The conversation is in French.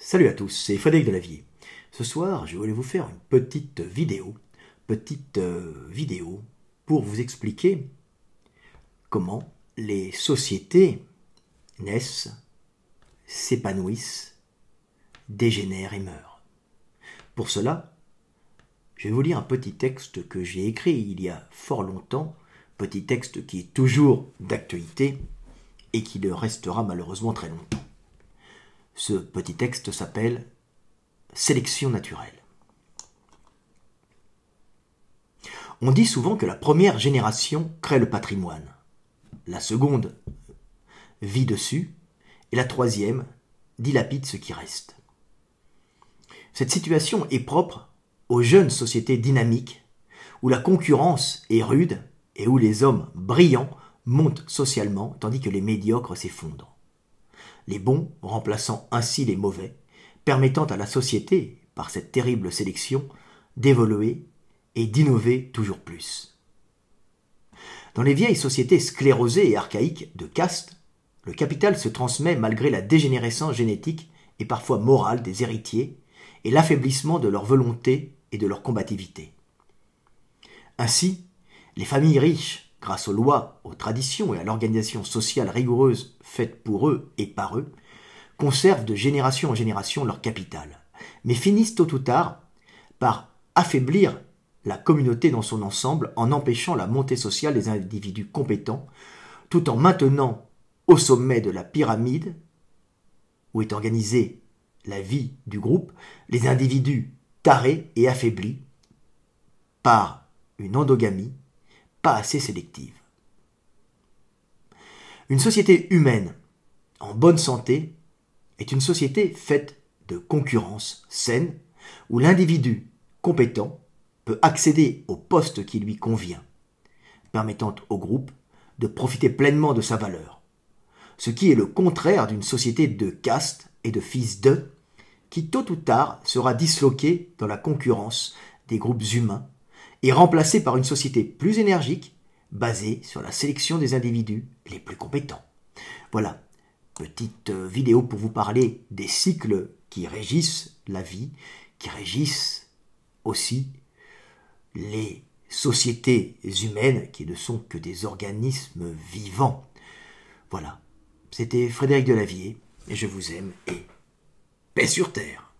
Salut à tous, c'est Frédéric Delavier. Ce soir, je voulais vous faire une petite vidéo, petite euh, vidéo pour vous expliquer comment les sociétés naissent, s'épanouissent, dégénèrent et meurent. Pour cela, je vais vous lire un petit texte que j'ai écrit il y a fort longtemps, petit texte qui est toujours d'actualité et qui le restera malheureusement très longtemps. Ce petit texte s'appelle Sélection naturelle. On dit souvent que la première génération crée le patrimoine, la seconde vit dessus, et la troisième dilapide ce qui reste. Cette situation est propre aux jeunes sociétés dynamiques, où la concurrence est rude et où les hommes brillants montent socialement tandis que les médiocres s'effondrent les bons remplaçant ainsi les mauvais, permettant à la société, par cette terrible sélection, d'évoluer et d'innover toujours plus. Dans les vieilles sociétés sclérosées et archaïques de caste, le capital se transmet malgré la dégénérescence génétique et parfois morale des héritiers et l'affaiblissement de leur volonté et de leur combativité. Ainsi, les familles riches Grâce aux lois, aux traditions et à l'organisation sociale rigoureuse faite pour eux et par eux, conservent de génération en génération leur capital, mais finissent tôt ou tard par affaiblir la communauté dans son ensemble en empêchant la montée sociale des individus compétents, tout en maintenant au sommet de la pyramide, où est organisée la vie du groupe, les individus tarés et affaiblis par une endogamie pas assez sélective. Une société humaine en bonne santé est une société faite de concurrence saine où l'individu compétent peut accéder au poste qui lui convient, permettant au groupe de profiter pleinement de sa valeur, ce qui est le contraire d'une société de caste et de fils d'eux qui tôt ou tard sera disloquée dans la concurrence des groupes humains et remplacé par une société plus énergique, basée sur la sélection des individus les plus compétents. Voilà, petite euh, vidéo pour vous parler des cycles qui régissent la vie, qui régissent aussi les sociétés humaines qui ne sont que des organismes vivants. Voilà, c'était Frédéric Delavier, et je vous aime et paix sur Terre.